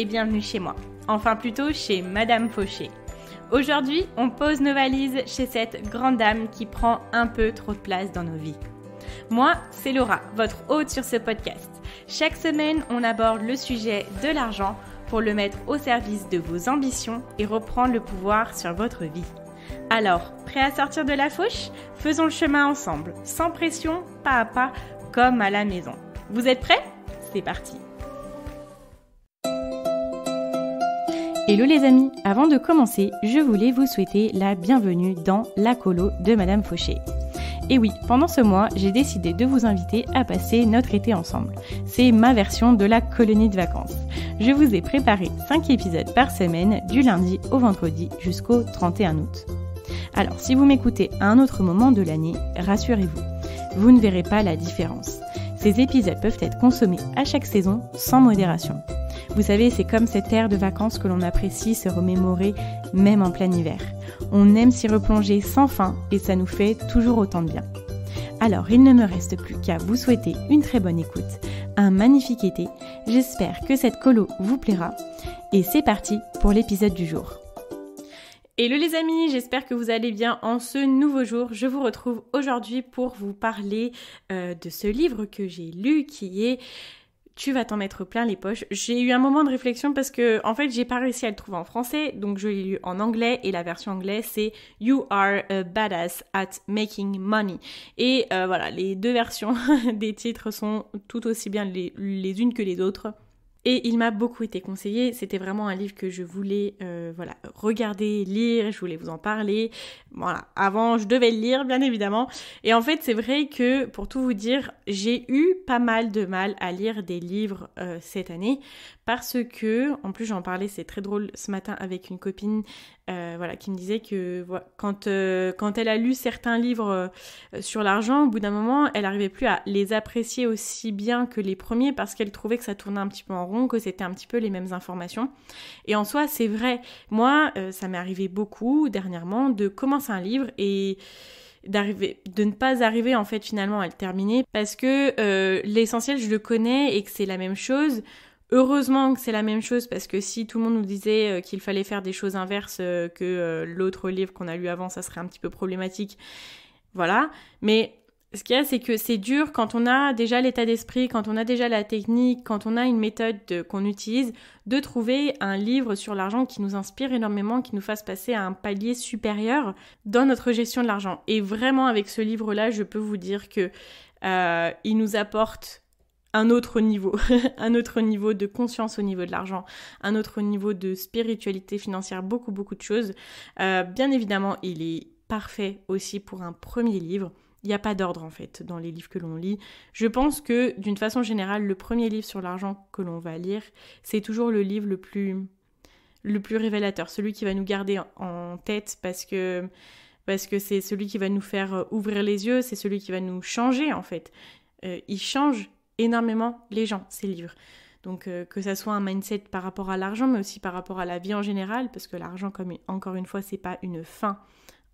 et bienvenue chez moi. Enfin plutôt chez Madame Fauché. Aujourd'hui, on pose nos valises chez cette grande dame qui prend un peu trop de place dans nos vies. Moi, c'est Laura, votre hôte sur ce podcast. Chaque semaine, on aborde le sujet de l'argent pour le mettre au service de vos ambitions et reprendre le pouvoir sur votre vie. Alors, prêt à sortir de la fauche Faisons le chemin ensemble, sans pression, pas à pas, comme à la maison. Vous êtes prêts C'est parti Hello les amis, avant de commencer, je voulais vous souhaiter la bienvenue dans la colo de Madame Fauché. Et oui, pendant ce mois, j'ai décidé de vous inviter à passer notre été ensemble. C'est ma version de la colonie de vacances. Je vous ai préparé 5 épisodes par semaine du lundi au vendredi jusqu'au 31 août. Alors si vous m'écoutez à un autre moment de l'année, rassurez-vous, vous ne verrez pas la différence. Ces épisodes peuvent être consommés à chaque saison sans modération. Vous savez, c'est comme cette air de vacances que l'on apprécie se remémorer même en plein hiver. On aime s'y replonger sans fin et ça nous fait toujours autant de bien. Alors, il ne me reste plus qu'à vous souhaiter une très bonne écoute, un magnifique été. J'espère que cette colo vous plaira. Et c'est parti pour l'épisode du jour. Hello les amis, j'espère que vous allez bien en ce nouveau jour. Je vous retrouve aujourd'hui pour vous parler euh, de ce livre que j'ai lu qui est tu vas t'en mettre plein les poches. J'ai eu un moment de réflexion parce que, en fait, j'ai pas réussi à le trouver en français, donc je l'ai lu en anglais et la version anglaise c'est You are a badass at making money. Et euh, voilà, les deux versions des titres sont tout aussi bien les unes que les autres. Et il m'a beaucoup été conseillé. C'était vraiment un livre que je voulais euh, voilà, regarder, lire, je voulais vous en parler. Voilà, avant, je devais le lire, bien évidemment. Et en fait, c'est vrai que, pour tout vous dire, j'ai eu pas mal de mal à lire des livres euh, cette année parce que, en plus j'en parlais, c'est très drôle ce matin avec une copine euh, voilà, qui me disait que quand, euh, quand elle a lu certains livres euh, sur l'argent, au bout d'un moment, elle n'arrivait plus à les apprécier aussi bien que les premiers parce qu'elle trouvait que ça tournait un petit peu en rond, que c'était un petit peu les mêmes informations. Et en soi, c'est vrai. Moi, ça m'est arrivé beaucoup dernièrement de commencer un livre et d'arriver de ne pas arriver en fait finalement à le terminer parce que l'essentiel je le connais et que c'est la même chose Heureusement que c'est la même chose parce que si tout le monde nous disait euh, qu'il fallait faire des choses inverses euh, que euh, l'autre livre qu'on a lu avant, ça serait un petit peu problématique. Voilà. Mais ce qu'il y a, c'est que c'est dur quand on a déjà l'état d'esprit, quand on a déjà la technique, quand on a une méthode qu'on utilise, de trouver un livre sur l'argent qui nous inspire énormément, qui nous fasse passer à un palier supérieur dans notre gestion de l'argent. Et vraiment, avec ce livre-là, je peux vous dire que il nous apporte un autre niveau, un autre niveau de conscience au niveau de l'argent, un autre niveau de spiritualité financière, beaucoup beaucoup de choses. Euh, bien évidemment, il est parfait aussi pour un premier livre. Il n'y a pas d'ordre en fait dans les livres que l'on lit. Je pense que d'une façon générale, le premier livre sur l'argent que l'on va lire, c'est toujours le livre le plus le plus révélateur, celui qui va nous garder en tête parce que parce que c'est celui qui va nous faire ouvrir les yeux, c'est celui qui va nous changer en fait. Euh, il change énormément les gens, ces livres. Donc euh, que ça soit un mindset par rapport à l'argent, mais aussi par rapport à la vie en général, parce que l'argent, comme encore une fois, c'est pas une fin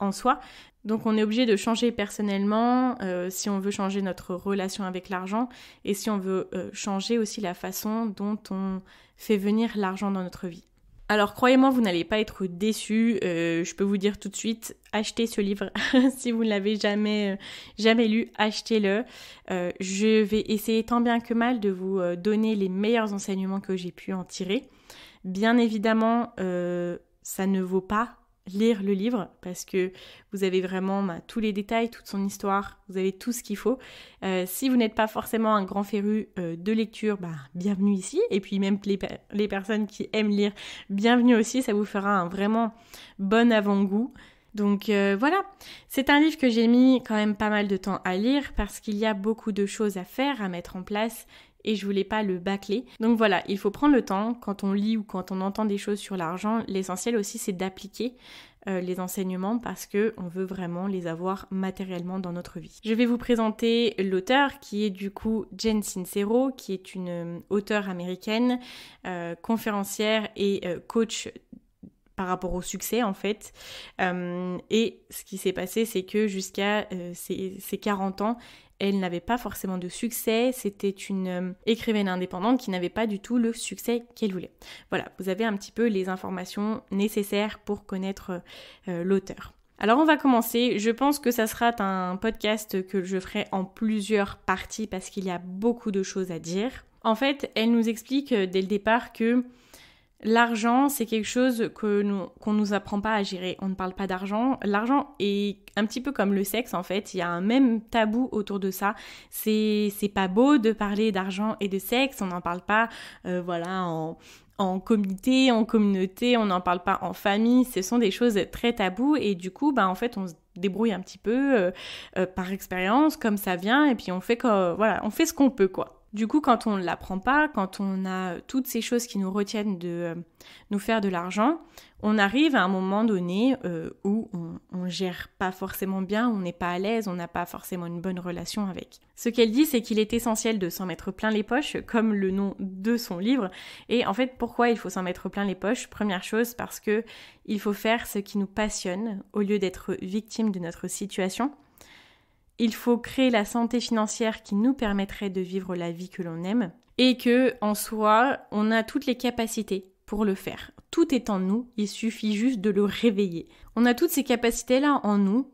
en soi. Donc on est obligé de changer personnellement euh, si on veut changer notre relation avec l'argent et si on veut euh, changer aussi la façon dont on fait venir l'argent dans notre vie. Alors croyez-moi, vous n'allez pas être déçu. Euh, je peux vous dire tout de suite, achetez ce livre si vous ne l'avez jamais, euh, jamais lu, achetez-le. Euh, je vais essayer tant bien que mal de vous donner les meilleurs enseignements que j'ai pu en tirer. Bien évidemment, ça ne vaut pas lire le livre parce que vous avez vraiment bah, tous les détails, toute son histoire, vous avez tout ce qu'il faut. Euh, si vous n'êtes pas forcément un grand féru euh, de lecture, bah, bienvenue ici. Et puis même les, personnes qui aiment lire, bienvenue aussi, ça vous fera un vraiment bon avant-goût. Donc euh, voilà, c'est un livre que j'ai mis quand même pas mal de temps à lire parce qu'il y a beaucoup de choses à faire, à mettre en place et je voulais pas le bâcler. Donc voilà, il faut prendre le temps quand on lit ou quand on entend des choses sur l'argent. L'essentiel aussi c'est d'appliquer euh, les enseignements parce que on veut vraiment les avoir matériellement dans notre vie. Je vais vous présenter l'auteur qui est du coup Jen Sincero, qui est une euh, auteure américaine, euh, conférencière et coach par rapport au succès en fait. et ce qui s'est passé, c'est que jusqu'à ses, ses, 40 ans, elle n'avait pas forcément de succès, c'était une euh, écrivaine indépendante qui n'avait pas du tout le succès qu'elle voulait. Voilà, vous avez un petit peu les informations nécessaires pour connaître euh, euh, l'auteur. Alors on va commencer, je pense que ça sera un podcast que je ferai en plusieurs parties parce qu'il y a beaucoup de choses à dire. En fait, elle nous explique dès le départ que L'argent, c'est quelque chose que qu'on nous apprend pas à gérer. On ne parle pas d'argent. L'argent est un petit peu comme le sexe en fait. Il y a un même tabou autour de ça. C'est, c'est pas beau de parler d'argent et de sexe. On n'en parle pas, euh, voilà, en, en comité, en communauté. On n'en parle pas en famille. Ce sont des choses très taboues et du coup, bah en fait, on se débrouille un petit peu euh, euh, par expérience, comme ça vient, et puis on fait quoi, voilà, on fait ce qu'on peut quoi. Du coup, quand on ne l'apprend pas, quand on a euh, toutes ces choses qui nous retiennent de euh, nous faire de l'argent, on arrive à un moment donné euh, où on, ne gère pas forcément bien, on n'est pas à l'aise, on n'a pas forcément une bonne relation avec. Ce qu'elle dit, c'est qu'il est essentiel de s'en mettre plein les poches, comme le nom de son livre. Et en fait, pourquoi il faut s'en mettre plein les poches Première chose, parce que il faut faire ce qui nous passionne au lieu d'être victime de notre situation il faut créer la santé financière qui nous permettrait de vivre la vie que l'on aime et que en soi, on a toutes les capacités pour le faire. Tout est en nous, il suffit juste de le réveiller. On a toutes ces capacités là en nous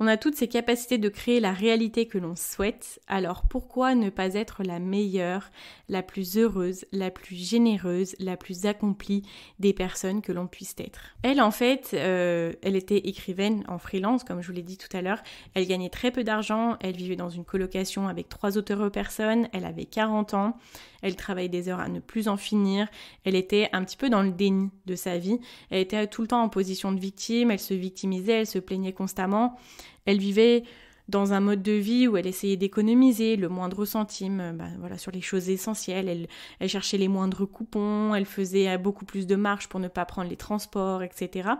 on a toutes ces capacités de créer la réalité que l'on souhaite, alors pourquoi ne pas être la meilleure, la plus heureuse, la plus généreuse, la plus accomplie des personnes que l'on puisse être Elle en fait, euh, elle était écrivaine en freelance, comme je vous l'ai dit tout à l'heure, elle gagnait très peu d'argent, elle vivait dans une colocation avec trois autres personnes, elle avait 40 ans, elle travaillait des heures à ne plus en finir, elle était un petit peu dans le déni de sa vie, elle était tout le temps en position de victime, elle se victimisait, elle se plaignait constamment. Elle vivait dans un mode de vie où elle essayait d'économiser le moindre centime euh, bah, voilà, sur les choses essentielles. Elle, cherchait les moindres coupons, elle faisait euh, beaucoup plus de marches pour ne pas prendre les transports, etc.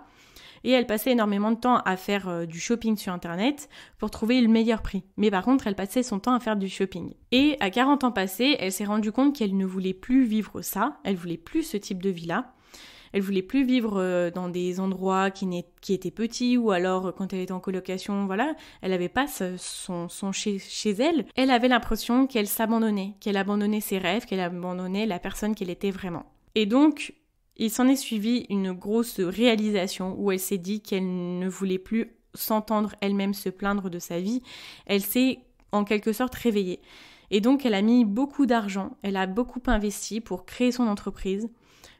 Et elle passait énormément de temps à faire euh, du shopping sur Internet pour trouver le meilleur prix. Mais par contre, elle passait son temps à faire du shopping. Et à 40 ans passés, elle s'est rendue compte qu'elle ne voulait plus vivre ça, elle voulait plus ce type de vie-là. Elle voulait plus vivre euh, dans des endroits qui, qui étaient petits ou alors euh, quand elle était en colocation, voilà, elle n'avait pas son, son chez, chez elle. Elle avait l'impression qu'elle s'abandonnait, qu'elle abandonnait ses rêves, qu'elle abandonnait la personne qu'elle était vraiment. Et donc, il s'en est suivi une grosse réalisation où elle s'est dit qu'elle ne voulait plus s'entendre elle-même se plaindre de sa vie. Elle s'est en quelque sorte réveillée. Et donc elle a mis beaucoup d'argent, elle a beaucoup investi pour créer son entreprise,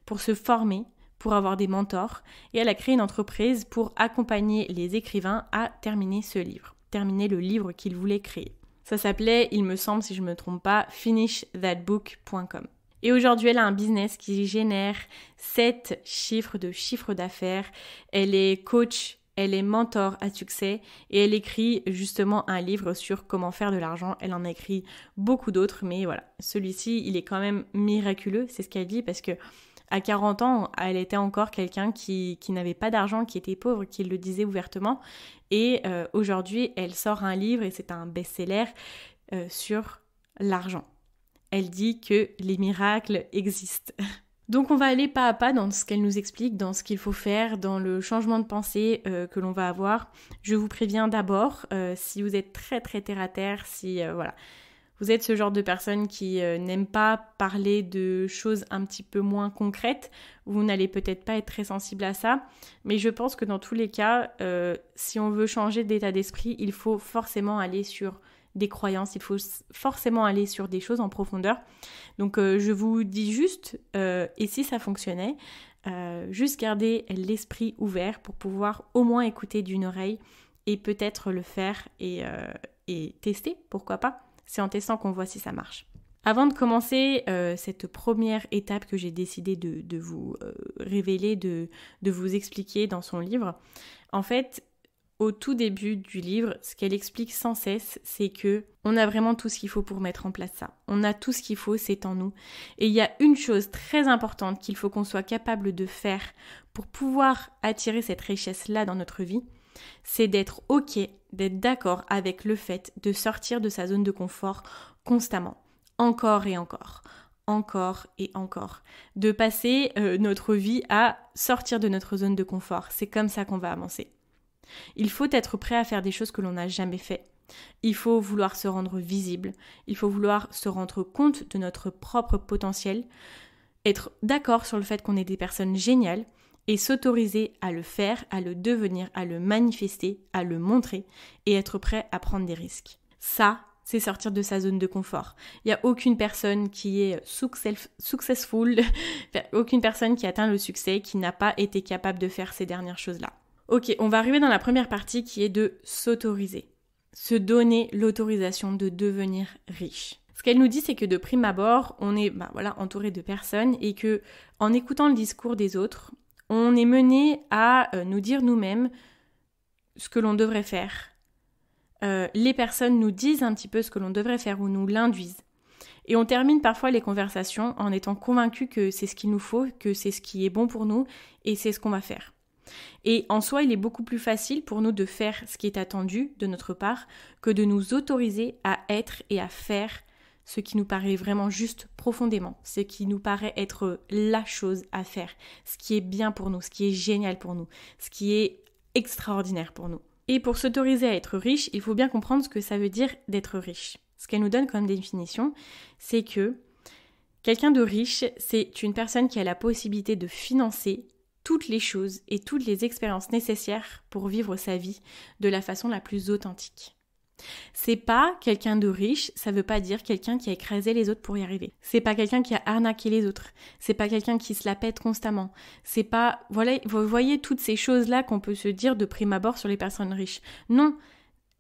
pour se former, pour avoir des mentors et elle a créé une entreprise pour accompagner les écrivains à terminer ce livre, terminer le livre qu'ils voulaient créer. Ça s'appelait, il me semble si je ne me trompe pas, finishthatbook.com. Et aujourd'hui, elle a un business qui génère 7 chiffres de chiffre d'affaires. Elle est coach, elle est mentor à succès et elle écrit justement un livre sur comment faire de l'argent. Elle en a écrit beaucoup d'autres, mais voilà, celui-ci, il est quand même miraculeux, c'est ce qu'elle dit, parce que à 40 ans, elle était encore quelqu'un qui, n'avait pas d'argent, qui était pauvre, qui le disait ouvertement. Et euh, aujourd'hui, elle sort un livre, et c'est un best-seller, euh, sur l'argent. Elle dit que les miracles existent. Donc on va aller pas à pas dans ce qu'elle nous explique, dans ce qu'il faut faire, dans le changement de pensée euh, que l'on va avoir. Je vous préviens d'abord, si vous êtes très très terre à terre, si voilà, vous êtes ce genre de personne qui euh, n'aime pas parler de choses un petit peu moins concrètes, vous n'allez peut-être pas être très sensible à ça, mais je pense que dans tous les cas, euh, si on veut changer d'état d'esprit, il faut forcément aller sur des croyances, il faut forcément aller sur des choses en profondeur. Donc euh, je vous dis juste, et si ça fonctionnait, juste garder l'esprit ouvert pour pouvoir au moins écouter d'une oreille et peut-être le faire et tester, pourquoi pas c'est en testant qu'on voit si ça marche. Avant de commencer euh, cette première étape que j'ai décidé de, vous euh, révéler, de, vous expliquer dans son livre, en fait, au tout début du livre, ce qu'elle explique sans cesse, c'est que on a vraiment tout ce qu'il faut pour mettre en place ça. On a tout ce qu'il faut, c'est en nous. Et il y a une chose très importante qu'il faut qu'on soit capable de faire pour pouvoir attirer cette richesse-là dans notre vie, c'est d'être OK d'être d'accord avec le fait de sortir de sa zone de confort constamment, encore et encore, encore et encore, de passer euh, notre vie à sortir de notre zone de confort. C'est comme ça qu'on va avancer. Il faut être prêt à faire des choses que l'on n'a jamais fait. Il faut vouloir se rendre visible, il faut vouloir se rendre compte de notre propre potentiel, être d'accord sur le fait qu'on est des personnes géniales, et s'autoriser à le faire, à le devenir, à le manifester, à le montrer et être prêt à prendre des risques. Ça, c'est sortir de sa zone de confort. Il n'y a aucune personne qui est successful, aucune personne qui atteint le succès qui n'a pas été capable de faire ces dernières choses-là. Ok, on va arriver dans la première partie qui est de s'autoriser. Se donner l'autorisation de devenir riche. Ce qu'elle nous dit, c'est que de prime abord, on est ben voilà, entouré de personnes et que en écoutant le discours des autres, on est mené à euh, nous dire nous-mêmes ce que l'on devrait faire. Euh, les personnes nous disent un petit peu ce que l'on devrait faire ou nous l'induisent. Et on termine parfois les conversations en étant convaincu que c'est ce qu'il nous faut, que c'est ce qui est bon pour nous et c'est ce qu'on va faire. Et en soi, il est beaucoup plus facile pour nous de faire ce qui est attendu de notre part que de nous autoriser à être et à faire ce qui nous paraît vraiment juste profondément, ce qui nous paraît être la chose à faire, ce qui est bien pour nous, ce qui est génial pour nous, ce qui est extraordinaire pour nous. Et pour s'autoriser à être riche, il faut bien comprendre ce que ça veut dire d'être riche. Ce qu'elle nous donne comme définition, c'est que quelqu'un de riche, c'est une personne qui a la possibilité de financer toutes les choses et toutes les expériences nécessaires pour vivre sa vie de la façon la plus authentique. C'est pas quelqu'un de riche, ça veut pas dire quelqu'un qui a écrasé les autres pour y arriver. C'est pas quelqu'un qui a arnaqué les autres. C'est pas quelqu'un qui se la pète constamment. C'est pas, voilà, vous voyez toutes ces choses-là qu'on peut se dire de prime abord sur les personnes riches. Non.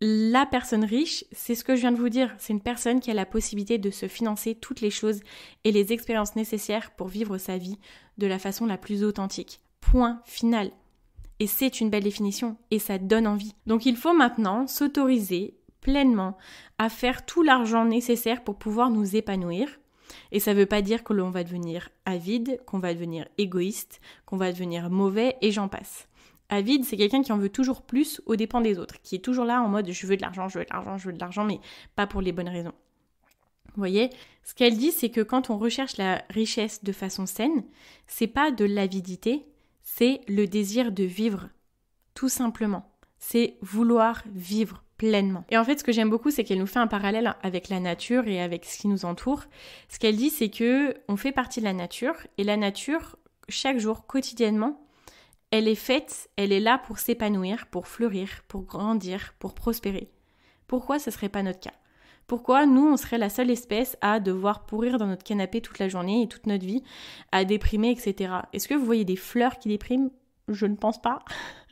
La personne riche, c'est ce que je viens de vous dire, c'est une personne qui a la possibilité de se financer toutes les choses et les expériences nécessaires pour vivre sa vie de la façon la plus authentique. Point final. Et c'est une belle définition et ça donne envie. Donc il faut maintenant s'autoriser pleinement à faire tout l'argent nécessaire pour pouvoir nous épanouir. Et ça ne veut pas dire que l'on va devenir avide, qu'on va devenir égoïste, qu'on va devenir mauvais et j'en passe. Avide, c'est quelqu'un qui en veut toujours plus au dépens des autres, qui est toujours là en mode je veux de l'argent, je veux de l'argent, je veux de l'argent, mais pas pour les bonnes raisons. Vous voyez, ce qu'elle dit, c'est que quand on recherche la richesse de façon saine, c'est pas de l'avidité, c'est le désir de vivre, tout simplement. C'est vouloir vivre, pleinement. Et en fait, ce que j'aime beaucoup, c'est qu'elle nous fait un parallèle avec la nature et avec ce qui nous entoure. Ce qu'elle dit, c'est que on fait partie de la nature et la nature, chaque jour, quotidiennement, elle est faite, elle est là pour s'épanouir, pour fleurir, pour grandir, pour prospérer. Pourquoi ce serait pas notre cas pourquoi nous, on serait la seule espèce à devoir pourrir dans notre canapé toute la journée et toute notre vie, à déprimer, etc. Est-ce que vous voyez des fleurs qui dépriment je ne pense pas.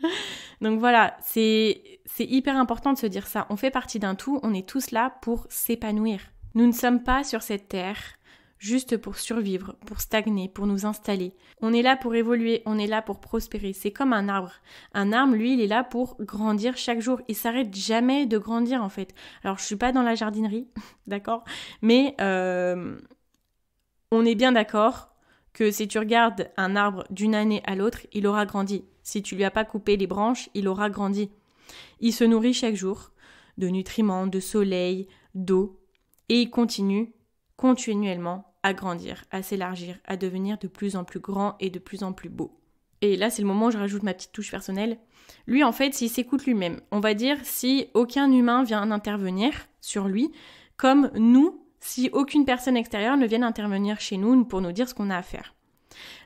Donc voilà, c'est hyper important de se dire ça. On fait partie d'un tout, on est tous là pour s'épanouir. Nous ne sommes pas sur cette terre juste pour survivre, pour stagner, pour nous installer. On est là pour évoluer, on est là pour prospérer. C'est comme un arbre. Un arbre, lui, il est là pour grandir chaque jour. Il s'arrête jamais de grandir en fait. Alors je suis pas dans la jardinerie, d'accord, mais euh, on est bien d'accord que si tu regardes un arbre d'une année à l'autre, il aura grandi. Si tu lui as pas coupé les branches, il aura grandi. Il se nourrit chaque jour de nutriments, de soleil, d'eau, et il continue continuellement à grandir, à s'élargir, à devenir de plus en plus grand et de plus en plus beau. Et là, c'est le moment où je rajoute ma petite touche personnelle. Lui, en fait, s'il s'écoute lui-même, on va dire si aucun humain vient intervenir sur lui, comme nous, si aucune personne extérieure ne vient intervenir chez nous pour nous dire ce qu'on a à faire.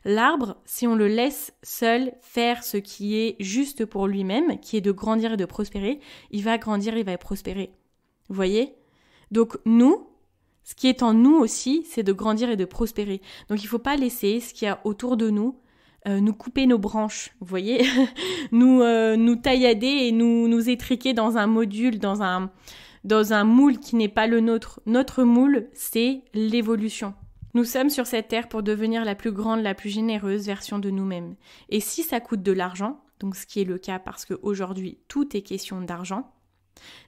L'arbre, si on le laisse seul faire ce qui est juste pour lui-même, qui est de grandir et de prospérer, il va grandir, il va prospérer. Vous voyez Donc nous, ce qui est en nous aussi, c'est de grandir et de prospérer. Donc il ne faut pas laisser ce qu'il y a autour de nous euh, nous couper nos branches, vous voyez Nous euh, nous taillader et nous, nous étriquer dans un module, dans un dans un moule qui n'est pas le nôtre. Notre moule, c'est l'évolution. Nous sommes sur cette terre pour devenir la plus grande, la plus généreuse version de nous-mêmes. Et si ça coûte de l'argent, donc ce qui est le cas parce qu'aujourd'hui tout est question d'argent,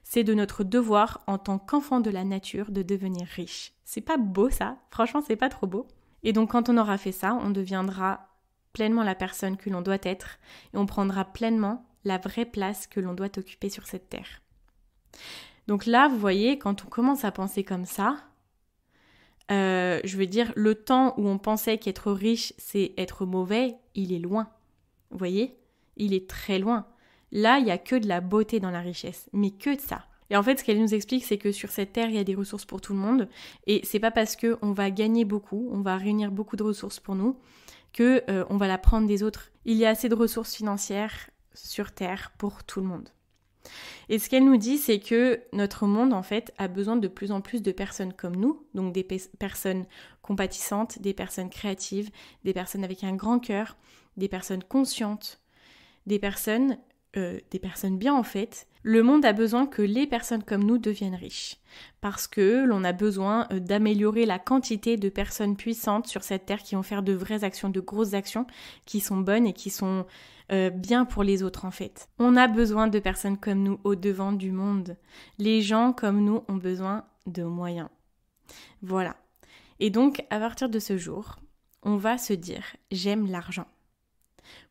c'est de notre devoir en tant qu'enfant de la nature de devenir riche. C'est pas beau ça, franchement c'est pas trop beau. Et donc quand on aura fait ça, on deviendra pleinement la personne que l'on doit être et on prendra pleinement la vraie place que l'on doit occuper sur cette terre. Donc là, vous voyez, quand on commence à penser comme ça, euh, je veux dire, le temps où on pensait qu'être riche, c'est être mauvais, il est loin. Vous voyez Il est très loin. Là, il n'y a que de la beauté dans la richesse, mais que de ça. Et en fait, ce qu'elle nous explique, c'est que sur cette terre, il y a des ressources pour tout le monde. Et c'est pas parce que va gagner beaucoup, on va réunir beaucoup de ressources pour nous, que euh, on va la prendre des autres. Il y a assez de ressources financières sur terre pour tout le monde. Et ce qu'elle nous dit, c'est que notre monde, en fait, a besoin de plus en plus de personnes comme nous, donc des personnes compatissantes, des personnes créatives, des personnes avec un grand cœur, des personnes conscientes, des personnes, euh, des personnes bien en fait. Le monde a besoin que les personnes comme nous deviennent riches, parce que l'on a besoin euh, d'améliorer la quantité de personnes puissantes sur cette terre qui vont faire de vraies actions, de grosses actions, qui sont bonnes et qui sont euh, bien pour les autres en fait. On a besoin de personnes comme nous au devant du monde. Les gens comme nous ont besoin de moyens. Voilà. Et donc à partir de ce jour, on va se dire j'aime l'argent.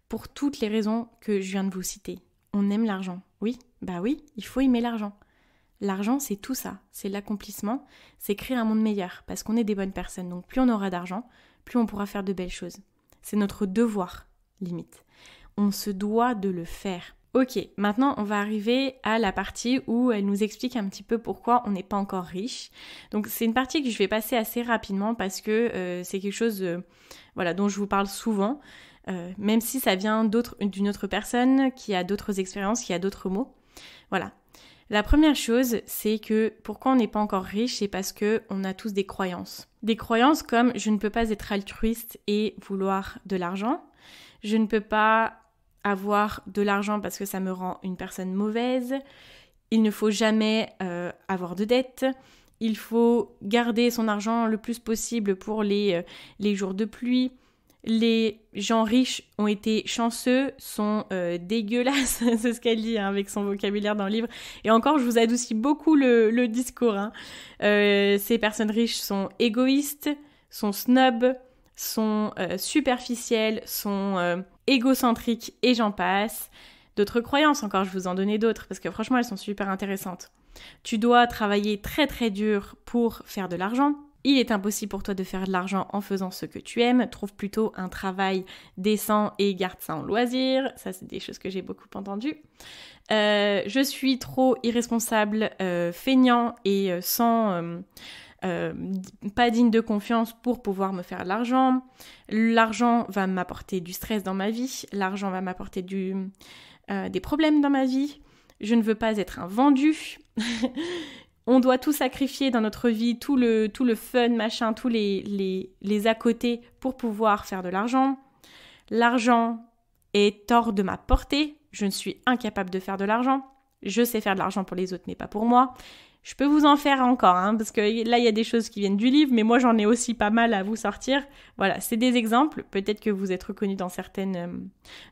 Pour toutes les raisons que je viens de vous citer. On aime l'argent. Oui, bah oui, il faut aimer l'argent. L'argent, c'est tout ça, c'est l'accomplissement, c'est créer un monde meilleur, parce qu'on est des bonnes personnes. Donc plus on aura d'argent, plus on pourra faire de belles choses. C'est notre devoir, limite on se doit de le faire. Ok, maintenant on va arriver à la partie où elle nous explique un petit peu pourquoi on n'est pas encore riche. Donc c'est une partie que je vais passer assez rapidement parce que euh, c'est quelque chose euh, voilà, dont je vous parle souvent, euh, même si ça vient d'une autre personne qui a d'autres expériences, qui a d'autres mots. Voilà. La première chose, c'est que pourquoi on n'est pas encore riche, c'est parce que on a tous des croyances. Des croyances comme je ne peux pas être altruiste et vouloir de l'argent, je ne peux pas avoir de l'argent parce que ça me rend une personne mauvaise. Il ne faut jamais euh, avoir de dettes. Il faut garder son argent le plus possible pour les, euh, les jours de pluie. Les gens riches ont été chanceux, sont euh, dégueulasses, c'est ce qu'elle dit hein, avec son vocabulaire dans le livre. Et encore, je vous adoucis beaucoup le, discours. Hein. ces personnes riches sont égoïstes, sont snobs, sont superficielles, sont égocentrique et j'en passe. D'autres croyances encore, je vous en donnais d'autres parce que franchement elles sont super intéressantes. Tu dois travailler très très dur pour faire de l'argent. Il est impossible pour toi de faire de l'argent en faisant ce que tu aimes. Trouve plutôt un travail décent et garde ça en loisir. Ça, c'est des choses que j'ai beaucoup entendues. Euh, je suis trop irresponsable, euh, feignant et euh, sans... Euh, pas digne de confiance pour pouvoir me faire de l'argent. L'argent va m'apporter du stress dans ma vie, l'argent va m'apporter du, euh, des problèmes dans ma vie. Je ne veux pas être un vendu. On doit tout sacrifier dans notre vie, tout le, tout le fun, machin, tous les, les, les à côté pour pouvoir faire de l'argent. L'argent est hors de ma portée. Je ne suis incapable de faire de l'argent. Je sais faire de l'argent pour les autres, mais pas pour moi. Je peux vous en faire encore, hein, parce que là, il y a des choses qui viennent du livre, mais moi, j'en ai aussi pas mal à vous sortir. Voilà, c'est des exemples. Peut-être que vous êtes reconnus dans certaines euh,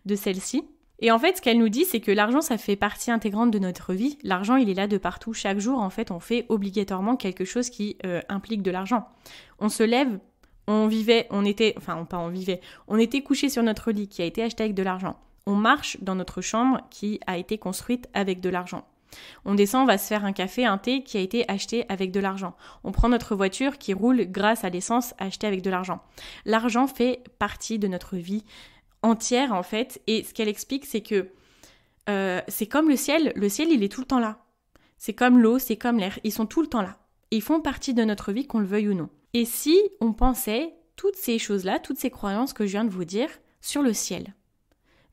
de celles-ci. Et en fait, ce qu'elle nous dit, c'est que l'argent, ça fait partie intégrante de notre vie. L'argent, il est là de partout. Chaque jour, en fait, on fait obligatoirement quelque chose qui euh, implique de l'argent. On se lève, on vivait, on était, enfin, pas on vivait, on était couché sur notre lit qui a été acheté avec de l'argent. On marche dans notre chambre qui a été construite avec de l'argent. On descend, on va se faire un café, un thé qui a été acheté avec de l'argent. On prend notre voiture qui roule grâce à l'essence achetée avec de l'argent. L'argent fait partie de notre vie entière en fait. Et ce qu'elle explique, c'est que euh, c'est comme le ciel. Le ciel, il est tout le temps là. C'est comme l'eau, c'est comme l'air. Ils sont tout le temps là. Ils font partie de notre vie, qu'on le veuille ou non. Et si on pensait toutes ces choses-là, toutes ces croyances que je viens de vous dire sur le ciel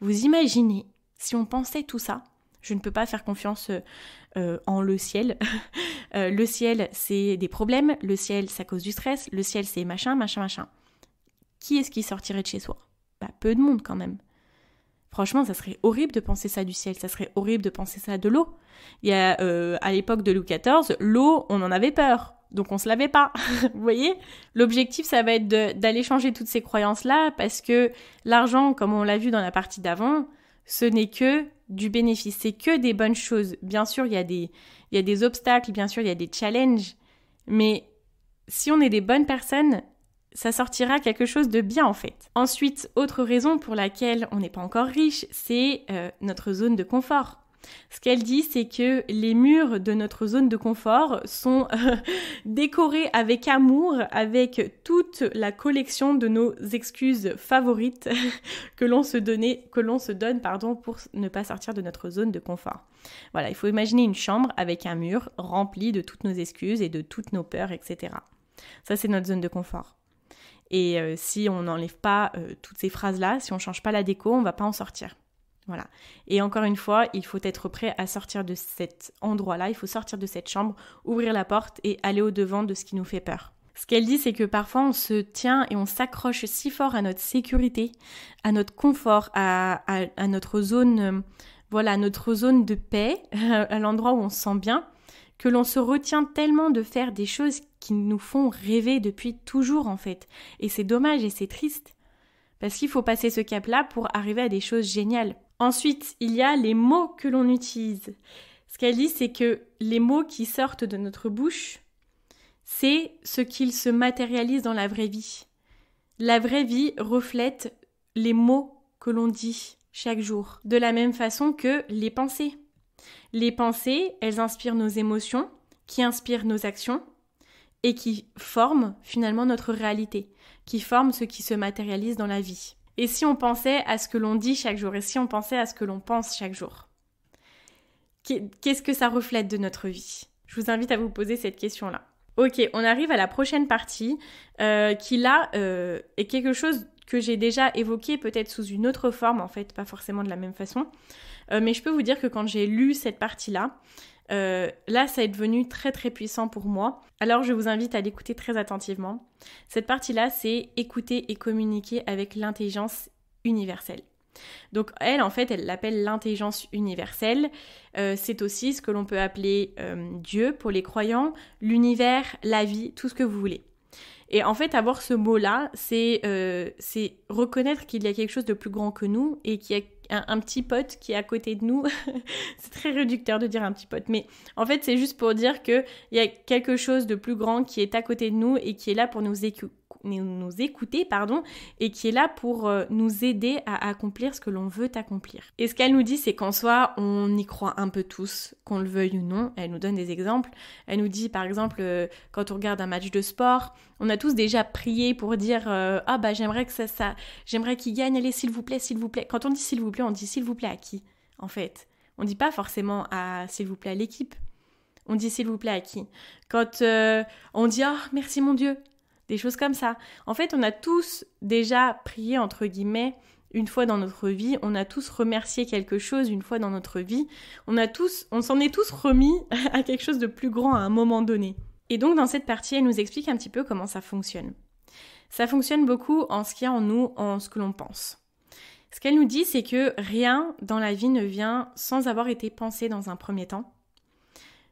Vous imaginez si on pensait tout ça je ne peux pas faire confiance euh, euh, en le ciel. Euh, le ciel, c'est des problèmes. Le ciel, ça cause du stress. Le ciel, c'est machin, machin, machin. Qui est-ce qui sortirait de chez soi bah, Peu de monde quand même. Franchement, ça serait horrible de penser ça du ciel, ça serait horrible de penser ça de l'eau. Il y a, à l'époque de Louis XIV, l'eau, on en avait peur, donc on se lavait pas. Vous voyez L'objectif, ça va être d'aller changer toutes ces croyances-là, parce que l'argent, comme on l'a vu dans la partie d'avant, ce n'est que du bénéfice, c'est que des bonnes choses. Bien sûr, il y, a des, il y obstacles, bien sûr, il y a des challenges, mais si on est des bonnes personnes, ça sortira quelque chose de bien en fait. Ensuite, autre raison pour laquelle on n'est pas encore riche, c'est euh, notre zone de confort. Ce qu'elle dit, c'est que les murs de notre zone de confort sont euh, décorés avec amour, avec toute la collection de nos excuses favorites que l'on se, que l'on se donne pardon, pour ne pas sortir de notre zone de confort. Voilà, il faut imaginer une chambre avec un mur rempli de toutes nos excuses et de toutes nos peurs, etc. Ça, c'est notre zone de confort. Et euh, si on n'enlève pas euh, toutes ces phrases-là, si on ne change pas la déco, on ne va pas en sortir. Voilà. Et encore une fois, il faut être prêt à sortir de cet endroit-là, il faut sortir de cette chambre, ouvrir la porte et aller au-devant de ce qui nous fait peur. Ce qu'elle dit, c'est que parfois on se tient et on s'accroche si fort à notre sécurité, à notre confort, à, notre zone, euh, voilà, notre zone de paix, à l'endroit où on se sent bien, que l'on se retient tellement de faire des choses qui nous font rêver depuis toujours en fait. Et c'est dommage et c'est triste. Parce qu'il faut passer ce cap-là pour arriver à des choses géniales. Ensuite, il y a les mots que l'on utilise. Ce qu'elle dit, c'est que les mots qui sortent de notre bouche, c'est ce qu'ils se matérialisent dans la vraie vie. La vraie vie reflète les mots que l'on dit chaque jour, de la même façon que les pensées. Les pensées, elles inspirent nos émotions, qui inspirent nos actions et qui forment finalement notre réalité, qui forment ce qui se matérialise dans la vie. Et si on pensait à ce que l'on dit chaque jour Et si on pensait à ce que l'on pense chaque jour Qu'est-ce que ça reflète de notre vie Je vous invite à vous poser cette question-là. Ok, on arrive à la prochaine partie euh, qui là euh, est quelque chose que j'ai déjà évoqué peut-être sous une autre forme en fait, pas forcément de la même façon. Euh, mais je peux vous dire que quand j'ai lu cette partie-là, euh, là, ça est devenu très très puissant pour moi. Alors, je vous invite à l'écouter très attentivement. Cette partie-là, c'est écouter et communiquer avec l'intelligence universelle. Donc elle, en fait, elle l'appelle l'intelligence universelle. Euh, c'est aussi ce que l'on peut appeler euh, Dieu pour les croyants, l'univers, la vie, tout ce que vous voulez. Et en fait, avoir ce mot-là, c'est reconnaître qu'il y a quelque chose de plus grand que nous et qu'il y a un, petit pote qui est à côté de nous. c'est très réducteur de dire un petit pote, mais en fait, c'est juste pour dire qu'il y a quelque chose de plus grand qui est à côté de nous et qui est là pour nous écouter nous écouter, pardon, et qui est là pour euh, nous aider à accomplir ce que l'on veut accomplir. Et ce qu'elle nous dit, c'est qu'en soi, on y croit un peu tous, qu'on le veuille ou non. Elle nous donne des exemples. Elle nous dit, par exemple, euh, quand on regarde un match de sport, on a tous déjà prié pour dire euh, ah bah j'aimerais que ça, j'aimerais qu'il gagne, allez s'il vous plaît, s'il vous plaît. Quand on dit s'il vous plaît, on dit s'il vous plaît à qui en fait On dit pas forcément à s'il vous plaît à l'équipe. On dit s'il vous plaît à qui Quand on dit oh, merci mon Dieu, des choses comme ça. En fait, on a tous déjà prié, entre guillemets, une fois dans notre vie, on a tous remercié quelque chose une fois dans notre vie, on a tous, on s'en est tous remis à quelque chose de plus grand à un moment donné. Et donc dans cette partie, elle nous explique un petit peu comment ça fonctionne. Ça fonctionne beaucoup en ce qu'il y a en nous, en ce que l'on pense. Ce qu'elle nous dit, c'est que rien dans la vie ne vient sans avoir été pensé dans un premier temps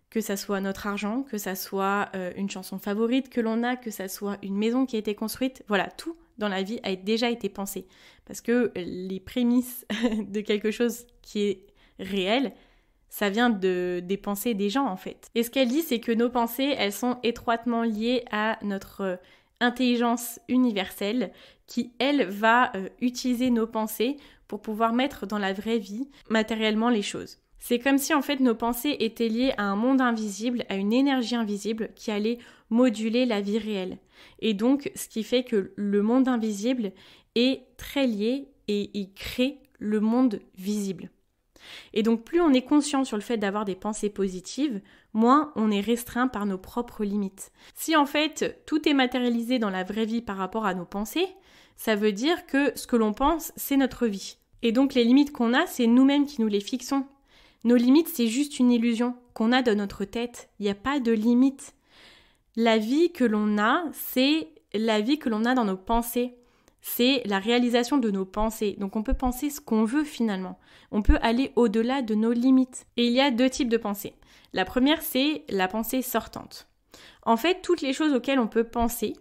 que ça soit notre argent, que ça soit euh, une chanson favorite que l'on a, que ça soit une maison qui a été construite, voilà, tout dans la vie a déjà été pensé. Parce que les prémices de quelque chose qui est réel, ça vient de, des pensées des gens en fait. Et ce qu'elle dit, c'est que nos pensées, elles sont étroitement liées à notre euh, intelligence universelle qui, elle, va euh, utiliser nos pensées pour pouvoir mettre dans la vraie vie matériellement les choses. C'est comme si en fait nos pensées étaient liées à un monde invisible, à une énergie invisible qui allait moduler la vie réelle. Et donc ce qui fait que le monde invisible est très lié et il crée le monde visible. Et donc plus on est conscient sur le fait d'avoir des pensées positives, moins on est restreint par nos propres limites. Si en fait tout est matérialisé dans la vraie vie par rapport à nos pensées, ça veut dire que ce que l'on pense, c'est notre vie. Et donc les limites qu'on a, c'est nous-mêmes qui nous les fixons. Nos limites, c'est juste une illusion qu'on a dans notre tête. Il n'y a pas de limite. La vie que l'on a, c'est la vie que l'on a dans nos pensées. C'est la réalisation de nos pensées. Donc on peut penser ce qu'on veut finalement. On peut aller au-delà de nos limites. Et il y a deux types de pensées. La première, c'est la pensée sortante. En fait, toutes les choses auxquelles on peut penser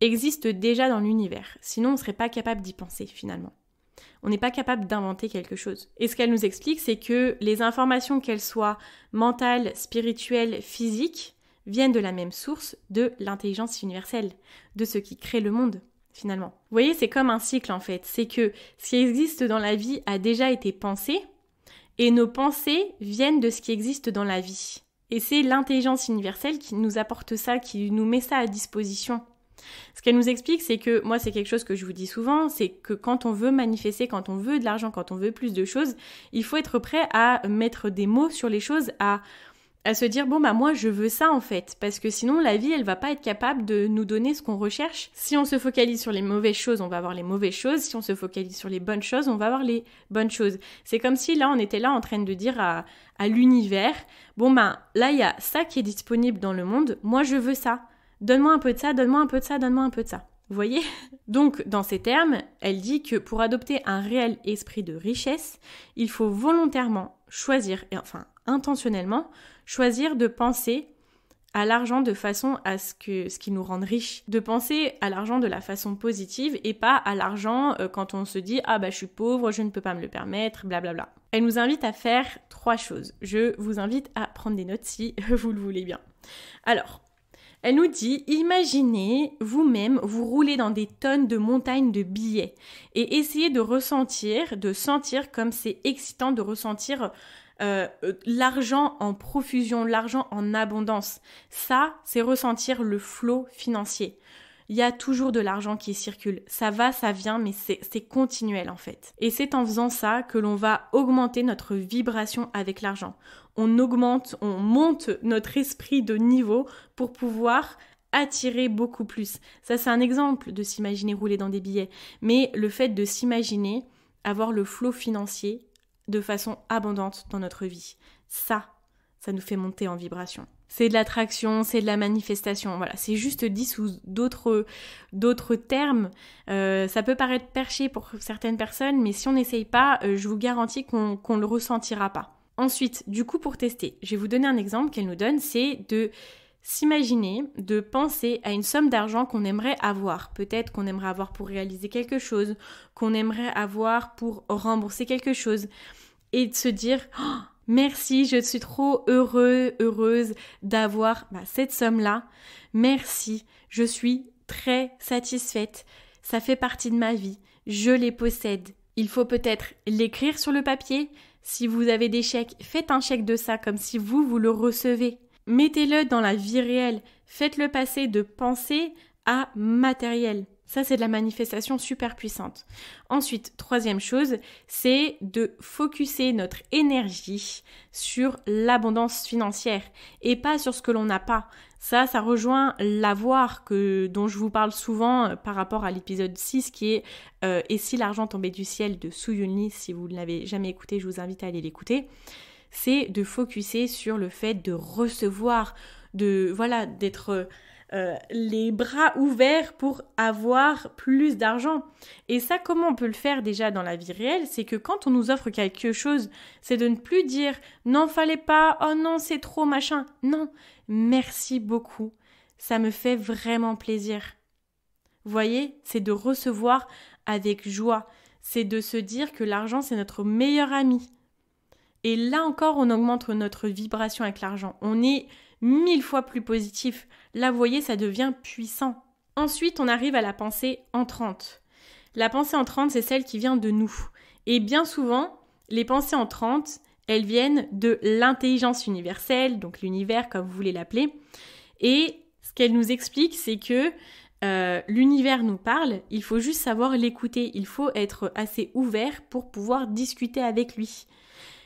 existent déjà dans l'univers. Sinon, on ne serait pas capable d'y penser finalement on n'est pas capable d'inventer quelque chose. Et ce qu'elle nous explique, c'est que les informations, qu'elles soient mentales, spirituelles, physiques, viennent de la même source, de l'intelligence universelle, de ce qui crée le monde finalement. Vous voyez, c'est comme un cycle en fait, c'est que ce qui existe dans la vie a déjà été pensé et nos pensées viennent de ce qui existe dans la vie. Et c'est l'intelligence universelle qui nous apporte ça, qui nous met ça à disposition. Ce qu'elle nous explique, c'est que moi, c'est quelque chose que je vous dis souvent, c'est que quand on veut manifester, quand on veut de l'argent, quand on veut plus de choses, il faut être prêt à mettre des mots sur les choses, à à se dire bon bah moi je veux ça en fait parce que sinon la vie elle va pas être capable de nous donner ce qu'on recherche. Si on se focalise sur les mauvaises choses, on va avoir les mauvaises choses, si on se focalise sur les bonnes choses, on va avoir les bonnes choses. C'est comme si là on était là en train de dire à, à l'univers bon bah là il y a ça qui est disponible dans le monde, moi je veux ça. Donne-moi un peu de ça, donne-moi un peu de ça, donne-moi un peu de ça. Vous voyez Donc, dans ces termes, elle dit que pour adopter un réel esprit de richesse, il faut volontairement choisir, et enfin intentionnellement, choisir de penser à l'argent de façon à ce que ce qui nous rende riche, de penser à l'argent de la façon positive et pas à l'argent euh, quand on se dit ah bah je suis pauvre, je ne peux pas me le permettre, blablabla. Elle nous invite à faire trois choses. Je vous invite à prendre des notes si vous le voulez bien. Alors, elle nous dit, imaginez vous-même, vous rouler dans des tonnes de montagnes de billets et essayez de ressentir, de sentir comme c'est excitant de ressentir euh, l'argent en profusion, l'argent en abondance. Ça, c'est ressentir le flot financier. Il y a toujours de l'argent qui circule. Ça va, ça vient, mais c'est continuel en fait. Et c'est en faisant ça que l'on va augmenter notre vibration avec l'argent on augmente, on monte notre esprit de niveau pour pouvoir attirer beaucoup plus. Ça, c'est un exemple de s'imaginer rouler dans des billets. Mais le fait de s'imaginer avoir le flot financier de façon abondante dans notre vie, ça, ça nous fait monter en vibration. C'est de l'attraction, c'est de la manifestation. Voilà, c'est juste dit sous d'autres, termes. Euh, ça peut paraître perché pour certaines personnes, mais si on n'essaye pas, euh, je vous garantis qu'on ne le ressentira pas. Ensuite, du coup, pour tester, je vais vous donner un exemple qu'elle nous donne, c'est de s'imaginer, de penser à une somme d'argent qu'on aimerait avoir. Peut-être qu'on aimerait avoir pour réaliser quelque chose, qu'on aimerait avoir pour rembourser quelque chose, et de se dire, oh, merci, je suis trop heureux, heureuse d'avoir bah, cette somme-là. Merci, je suis très satisfaite. Ça fait partie de ma vie. Je les possède. Il faut peut-être l'écrire sur le papier, si vous avez des chèques, faites un chèque de ça comme si vous, vous le recevez. Mettez-le dans la vie réelle. Faites-le passer de pensée à matériel. Ça, c'est de la manifestation super puissante. Ensuite, troisième chose, c'est de focuser notre énergie sur l'abondance financière et pas sur ce que l'on n'a pas. Ça, ça rejoint l'avoir que, dont je vous parle souvent euh, par rapport à l'épisode 6 qui est euh, Et si l'argent tombait du ciel de Su Si vous ne l'avez jamais écouté, je vous invite à aller l'écouter. C'est de focuser sur le fait de recevoir, de voilà, d'être euh, les bras ouverts pour avoir plus d'argent. Et ça, comment on peut le faire déjà dans la vie réelle C'est que quand on nous offre quelque chose, c'est de ne plus dire N'en fallait pas, oh non, c'est trop, machin. Non, Merci beaucoup. Ça me fait vraiment plaisir. Voyez, c'est de recevoir avec joie. C'est de se dire que l'argent, c'est notre meilleur ami. Et là encore, on augmente notre vibration avec l'argent. On est mille fois plus positif. Là, vous voyez, ça devient puissant. Ensuite, on arrive à la pensée entrante. La pensée entrante, c'est celle qui vient de nous. Et bien souvent, les pensées entrantes, elles viennent de l'intelligence universelle, donc l'univers comme vous voulez l'appeler. Et ce qu'elle nous explique, c'est que euh, l'univers nous parle, il faut juste savoir l'écouter, il faut être assez ouvert pour pouvoir discuter avec lui.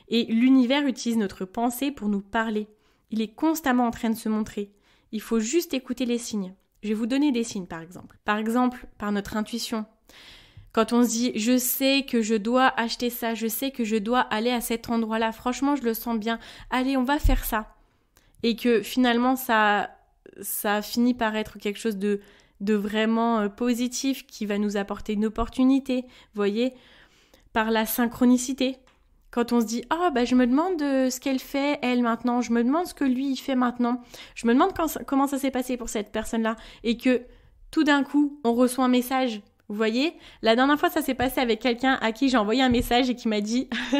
Et l'univers utilise notre pensée pour nous parler. Il est constamment en train de se montrer. Il faut juste écouter les signes. Je vais vous donner des signes par exemple. Par exemple, par notre intuition. Quand on se dit je sais que je dois acheter ça, je sais que je dois aller à cet endroit-là, franchement je le sens bien, allez on va faire ça. Et que finalement ça, ça finit par être quelque chose de, de vraiment euh, positif qui va nous apporter une opportunité, voyez, par la synchronicité. Quand on se dit ah bah je me demande euh, ce qu'elle fait elle maintenant, je me demande ce que lui il fait maintenant, je me demande comment ça s'est passé pour cette personne-là et que tout d'un coup on reçoit un message vous voyez, la dernière fois, ça s'est passé avec quelqu'un à qui j'ai envoyé un message et qui m'a dit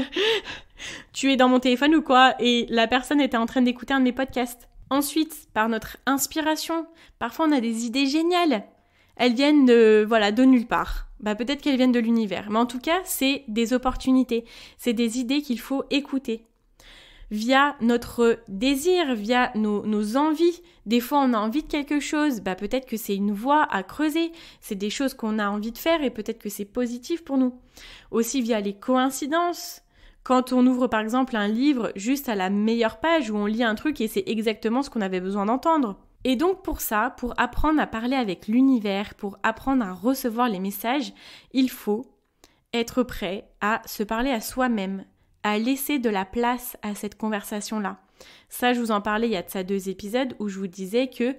Tu es dans mon téléphone ou quoi Et la personne était en train d'écouter un de mes podcasts. Ensuite, par notre inspiration, parfois on a des idées géniales. Elles viennent de, voilà, de nulle part. Bah, peut-être qu'elles viennent de l'univers. Mais en tout cas, c'est des opportunités. C'est des idées qu'il faut écouter via notre désir, via nos, envies. Des fois, on a envie de quelque chose, bah, peut-être que c'est une voie à creuser, c'est des choses qu'on a envie de faire et peut-être que c'est positif pour nous. Aussi via les coïncidences. Quand on ouvre par exemple un livre juste à la meilleure page où on lit un truc et c'est exactement ce qu'on avait besoin d'entendre. Et donc pour ça, pour apprendre à parler avec l'univers, pour apprendre à recevoir les messages, il faut être prêt à se parler à soi-même, à laisser de la place à cette conversation-là. Ça, je vous en parlais il y a de ça deux épisodes où je vous disais que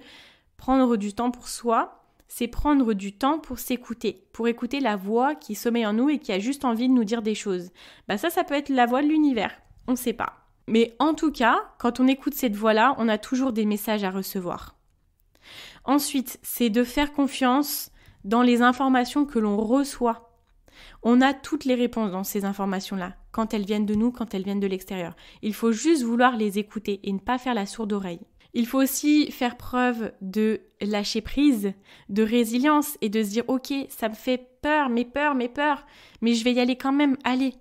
prendre du temps pour soi, c'est prendre du temps pour s'écouter, pour écouter la voix qui sommeille en nous et qui a juste envie de nous dire des choses. Bah ça, ça peut être la voix de l'univers, on ne sait pas. Mais en tout cas, quand on écoute cette voix-là, on a toujours des messages à recevoir. Ensuite, c'est de faire confiance dans les informations que l'on reçoit on a toutes les réponses dans ces informations-là, quand elles viennent de nous, quand elles viennent de l'extérieur. Il faut juste vouloir les écouter et ne pas faire la sourde oreille. Il faut aussi faire preuve de lâcher prise, de résilience et de se dire ok, ça me fait peur, mes peurs, mes peurs, mais je vais y aller quand même, allez,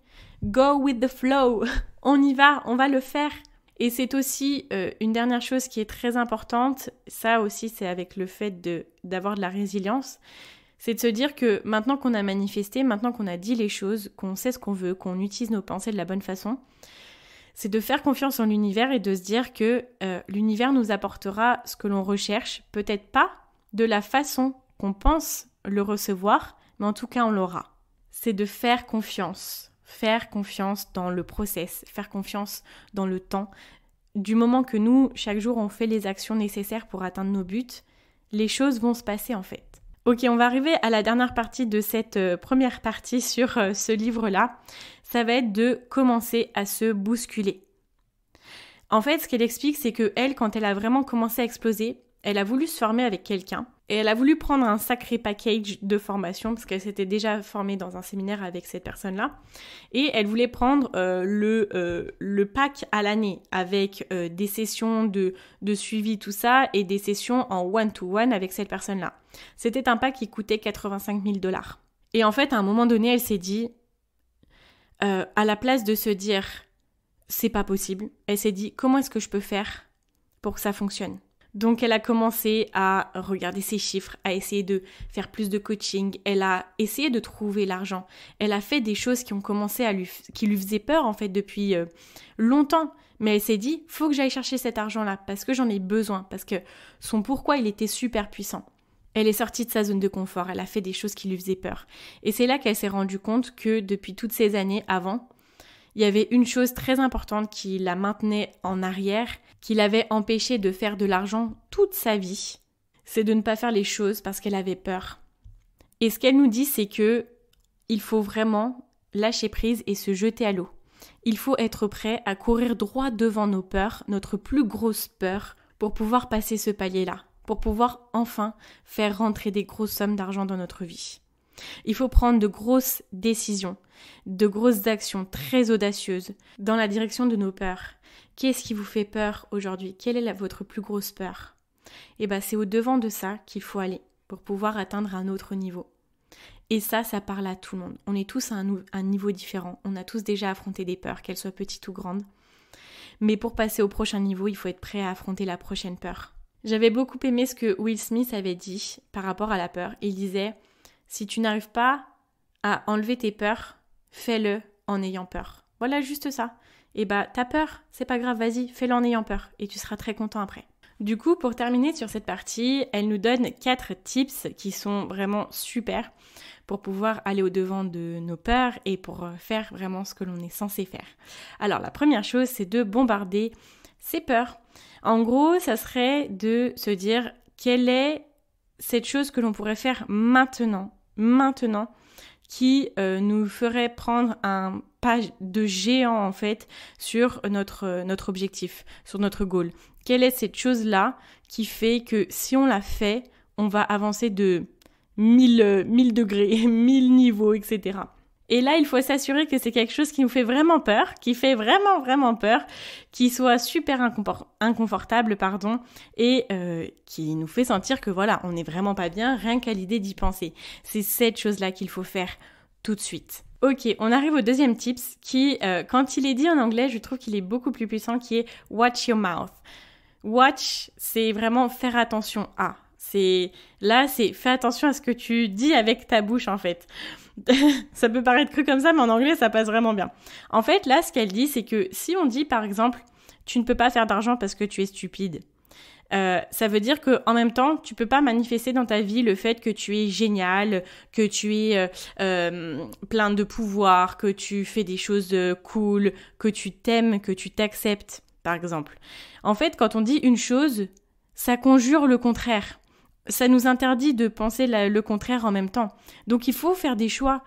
go with the flow, on y va, on va le faire. Et c'est aussi euh, une dernière chose qui est très importante, ça aussi c'est avec le fait d'avoir de la résilience, c'est de se dire que maintenant qu'on a manifesté, maintenant qu'on a dit les choses, qu'on sait ce qu'on veut, qu'on utilise nos pensées de la bonne façon, c'est de faire confiance en l'univers et de se dire que euh, l'univers nous apportera ce que l'on recherche, peut-être pas de la façon qu'on pense le recevoir, mais en tout cas on l'aura. C'est de faire confiance, faire confiance dans le process, faire confiance dans le temps. Du moment que nous, chaque jour, on fait les actions nécessaires pour atteindre nos buts, les choses vont se passer en fait. Ok, on va arriver à la dernière partie de cette euh, première partie sur euh, ce livre-là. Ça va être de commencer à se bousculer. En fait, ce qu'elle explique, c'est que elle, quand elle a vraiment commencé à exploser, elle a voulu se former avec quelqu'un et elle a voulu prendre un sacré package de formation parce qu'elle s'était déjà formée dans un séminaire avec cette personne-là. Et elle voulait prendre euh, euh, le, pack à l'année avec euh, des sessions de, suivi, tout ça, et des sessions en one-to-one avec cette personne-là. C'était un pack qui coûtait 85 000 dollars. Et en fait, à un moment donné, elle s'est dit, à la place de se dire, c'est pas possible, elle s'est dit, comment est-ce que je peux faire pour que ça fonctionne donc elle a commencé à regarder ses chiffres, à essayer de faire plus de coaching, elle a essayé de trouver l'argent, elle a fait des choses qui ont commencé à lui, qui lui faisaient peur en fait depuis euh, longtemps. Mais elle s'est dit, faut que j'aille chercher cet argent-là parce que j'en ai besoin, parce que son pourquoi il était super puissant. Elle est sortie de sa zone de confort, elle a fait des choses qui lui faisaient peur. Et c'est là qu'elle s'est rendue compte que depuis toutes ces années avant, il y avait une chose très importante qui la maintenait en arrière, qui l'avait empêchée de faire de l'argent toute sa vie, c'est de ne pas faire les choses parce qu'elle avait peur. Et ce qu'elle nous dit, c'est que il faut vraiment lâcher prise et se jeter à l'eau. Il faut être prêt à courir droit devant nos peurs, notre plus grosse peur, pour pouvoir passer ce palier-là, pour pouvoir enfin faire rentrer des grosses sommes d'argent dans notre vie. Il faut prendre de grosses décisions, de grosses actions très audacieuses dans la direction de nos peurs. Qu'est-ce qui vous fait peur aujourd'hui Quelle est votre plus grosse peur Et eh bien c'est au-devant de ça qu'il faut aller pour pouvoir atteindre un autre niveau. Et ça, ça parle à tout le monde. On est tous à un niveau différent. On a tous déjà affronté des peurs, qu'elles soient petites ou grandes. Mais pour passer au prochain niveau, il faut être prêt à affronter la prochaine peur. J'avais beaucoup aimé ce que Will Smith avait dit par rapport à la peur. Il disait si tu n'arrives pas à enlever tes peurs, fais-le en ayant peur. Voilà juste ça. Et eh bah, t'as peur, c'est pas grave, vas-y, fais-le en ayant peur et tu seras très content après. Du coup, pour terminer sur cette partie, elle nous donne quatre tips qui sont vraiment super pour pouvoir aller au-devant de nos peurs et pour euh, faire vraiment ce que l'on est censé faire. Alors, la première chose, c'est de bombarder ses peurs. En gros, ça serait de se dire quelle est cette chose que l'on pourrait faire maintenant maintenant qui euh, nous ferait prendre un pas de géant en fait sur notre, euh, notre objectif, sur notre goal. Quelle est cette chose-là qui fait que si on la fait, on va avancer de 1000, 1000 euh, degrés, 1000 niveaux, etc. Et là, il faut s'assurer que c'est quelque chose qui nous fait vraiment peur, qui fait vraiment, vraiment peur, qui soit super inconfortable, pardon, et euh, qui nous fait sentir que voilà, on n'est vraiment pas bien, rien qu'à l'idée d'y penser. C'est cette chose-là qu'il faut faire tout de suite. Ok, on arrive au deuxième tips qui, euh, quand il est dit en anglais, je trouve qu'il est beaucoup plus puissant, qui est watch your mouth. Watch, c'est vraiment faire attention à. C'est là, c'est fais attention à ce que tu dis avec ta bouche en fait. ça peut paraître cru comme ça, mais en anglais, ça passe vraiment bien. En fait, là, ce qu'elle dit, c'est que si on dit, par exemple, tu ne peux pas faire d'argent parce que tu es stupide, euh, ça veut dire que en même temps, tu peux pas manifester dans ta vie le fait que tu es génial, que tu es euh, euh, plein de pouvoir, que tu fais des choses cool, que tu t'aimes, que tu t'acceptes, par exemple. En fait, quand on dit une chose, ça conjure le contraire ça nous interdit de penser le contraire en même temps. Donc il faut faire des choix.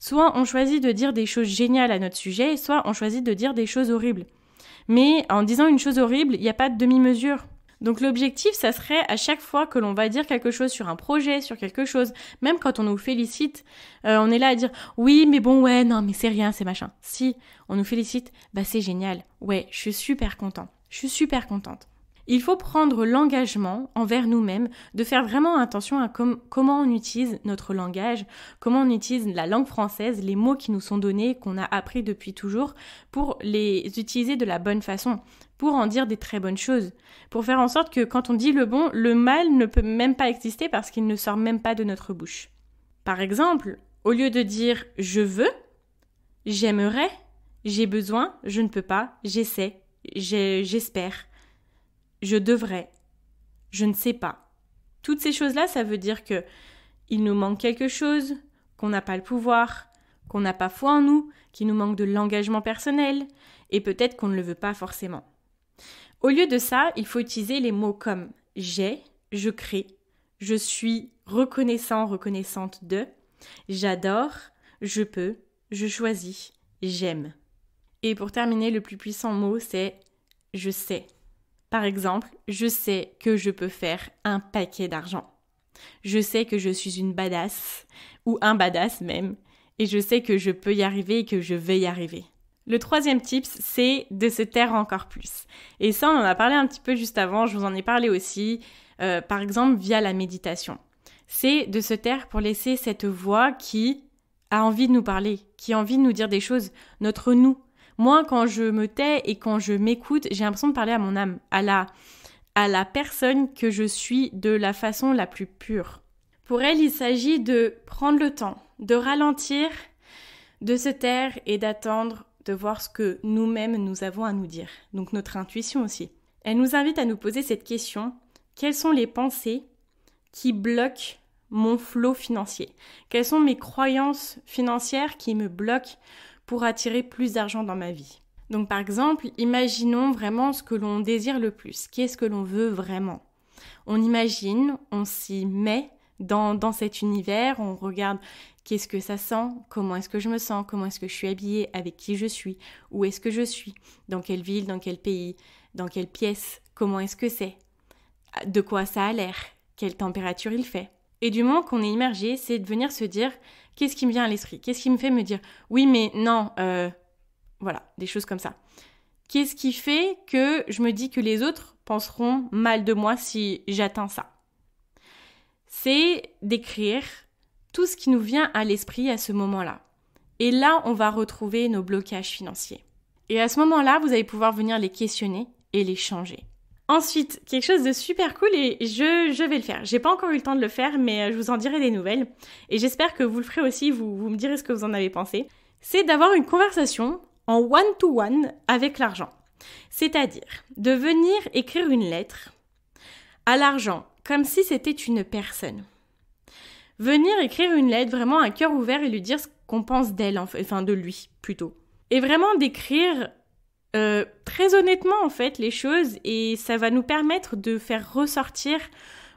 Soit on choisit de dire des choses géniales à notre sujet, soit on choisit de dire des choses horribles. Mais en disant une chose horrible, il n'y a pas de demi-mesure. Donc l'objectif, ça serait à chaque fois que l'on va dire quelque chose sur un projet, sur quelque chose, même quand on nous félicite, euh, on est là à dire oui, mais bon, ouais, non, mais c'est rien, c'est machin. Si on nous félicite, bah c'est génial. Ouais, je suis super content. Je suis super contente. Il faut prendre l'engagement envers nous-mêmes de faire vraiment attention à comment on utilise notre langage, comment on utilise la langue française, les mots qui nous sont donnés, qu'on a appris depuis toujours, pour les utiliser de la bonne façon, pour en dire des très bonnes choses, pour faire en sorte que quand on dit le bon, le mal ne peut même pas exister parce qu'il ne sort même pas de notre bouche. Par exemple, au lieu de dire je veux, j'aimerais, j'ai besoin, je ne peux pas, j'essaie, j'espère je devrais, je ne sais pas. Toutes ces choses-là, ça veut dire que il nous manque quelque chose, qu'on n'a pas le pouvoir, qu'on n'a pas foi en nous, qu'il nous manque de l'engagement personnel, et peut-être qu'on ne le veut pas forcément. Au lieu de ça, il faut utiliser les mots comme j'ai, je crée, je suis reconnaissant, reconnaissante de, j'adore, je peux, je choisis, j'aime. Et pour terminer, le plus puissant mot, c'est je sais. Par exemple, je sais que je peux faire un paquet d'argent. Je sais que je suis une badass, ou un badass même, et je sais que je peux y arriver et que je vais y arriver. Le troisième tip, c'est de se taire encore plus. Et ça, on en a parlé un petit peu juste avant, je vous en ai parlé aussi, euh, par exemple via la méditation. C'est de se taire pour laisser cette voix qui a envie de nous parler, qui a envie de nous dire des choses, notre nous, moi, quand je me tais et quand je m'écoute, j'ai l'impression de parler à mon âme, à la, à la personne que je suis de la façon la plus pure. Pour elle, il s'agit de prendre le temps, de ralentir, de se taire et d'attendre de voir ce que nous-mêmes nous avons à nous dire. Donc notre intuition aussi. Elle nous invite à nous poser cette question. Quelles sont les pensées qui bloquent mon flot financier Quelles sont mes croyances financières qui me bloquent pour attirer plus d'argent dans ma vie. Donc par exemple, imaginons vraiment ce que l'on désire le plus, qu'est-ce que l'on veut vraiment. On imagine, on s'y met dans, cet univers, on regarde qu'est-ce que ça sent, comment est-ce que je me sens, comment est-ce que je suis habillée, avec qui je suis, où est-ce que je suis, dans quelle ville, dans quel pays, dans quelle pièce, comment est-ce que c'est, de quoi ça a l'air, quelle température il fait. Et du moment qu'on est immergé, c'est de venir se dire Qu'est-ce qui me vient à l'esprit Qu'est-ce qui me fait me dire oui mais non euh, Voilà, des choses comme ça. Qu'est-ce qui fait que je me dis que les autres penseront mal de moi si j'atteins ça C'est d'écrire tout ce qui nous vient à l'esprit à ce moment-là. Et là, on va retrouver nos blocages financiers. Et à ce moment-là, vous allez pouvoir venir les questionner et les changer. Ensuite, quelque chose de super cool et je, vais le faire. J'ai pas encore eu le temps de le faire, mais euh, je vous en dirai des nouvelles. Et j'espère que vous le ferez aussi, vous, me direz ce que vous en avez pensé. C'est d'avoir une conversation en one-to-one -one avec l'argent. C'est-à-dire de venir écrire une lettre à l'argent comme si c'était une personne. Venir écrire une lettre vraiment à cœur ouvert et lui dire ce qu'on pense d'elle, enfin de lui plutôt. Et vraiment d'écrire euh, très honnêtement en fait les choses et ça va nous permettre de faire ressortir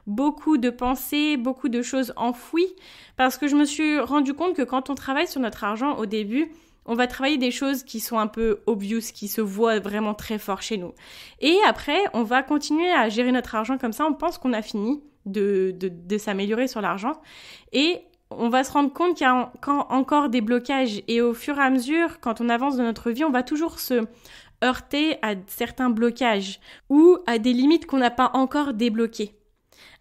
beaucoup de pensées, beaucoup de choses enfouies parce que je me suis rendu compte que quand on travaille sur notre argent au début, on va travailler des choses qui sont un peu obvious, qui se voient vraiment très fort chez nous. Et après, on va continuer à gérer notre argent comme ça, on pense qu'on a fini de, s'améliorer sur l'argent. Et on va se rendre compte qu'il y a encore des blocages. Et au fur et à mesure, quand on avance dans notre vie, on va toujours se, heurter à certains blocages ou à des limites qu'on n'a pas encore débloquées,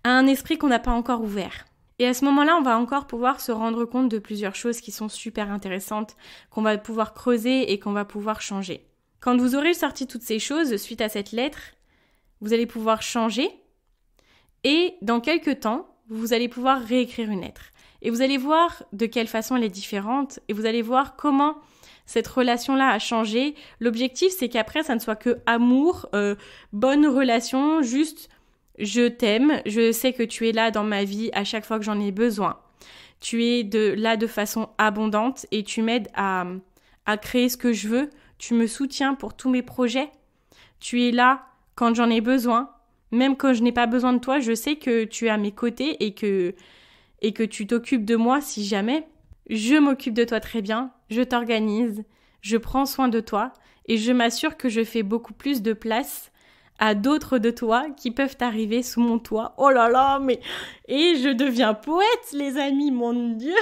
à un esprit qu'on n'a pas encore ouvert. Et à ce moment-là, on va encore pouvoir se rendre compte de plusieurs choses qui sont super intéressantes, qu'on va pouvoir creuser et qu'on va pouvoir changer. Quand vous aurez sorti toutes ces choses suite à cette lettre, vous allez pouvoir changer et dans quelques temps, vous allez pouvoir réécrire une lettre. Et vous allez voir de quelle façon elle est différente et vous allez voir comment cette relation-là a changé. L'objectif, c'est qu'après, ça ne soit que amour, euh, bonne relation, juste je t'aime, je sais que tu es là dans ma vie à chaque fois que j'en ai besoin. Tu es de, là de façon abondante et tu m'aides à, à créer ce que je veux. Tu me soutiens pour tous mes projets. Tu es là quand j'en ai besoin. Même quand je n'ai pas besoin de toi, je sais que tu es à mes côtés et que, et que tu t'occupes de moi si jamais je m'occupe de toi très bien, je t'organise, je prends soin de toi et je m'assure que je fais beaucoup plus de place à d'autres de toi qui peuvent arriver sous mon toit. Oh là là, mais... Et je deviens poète, les amis, mon Dieu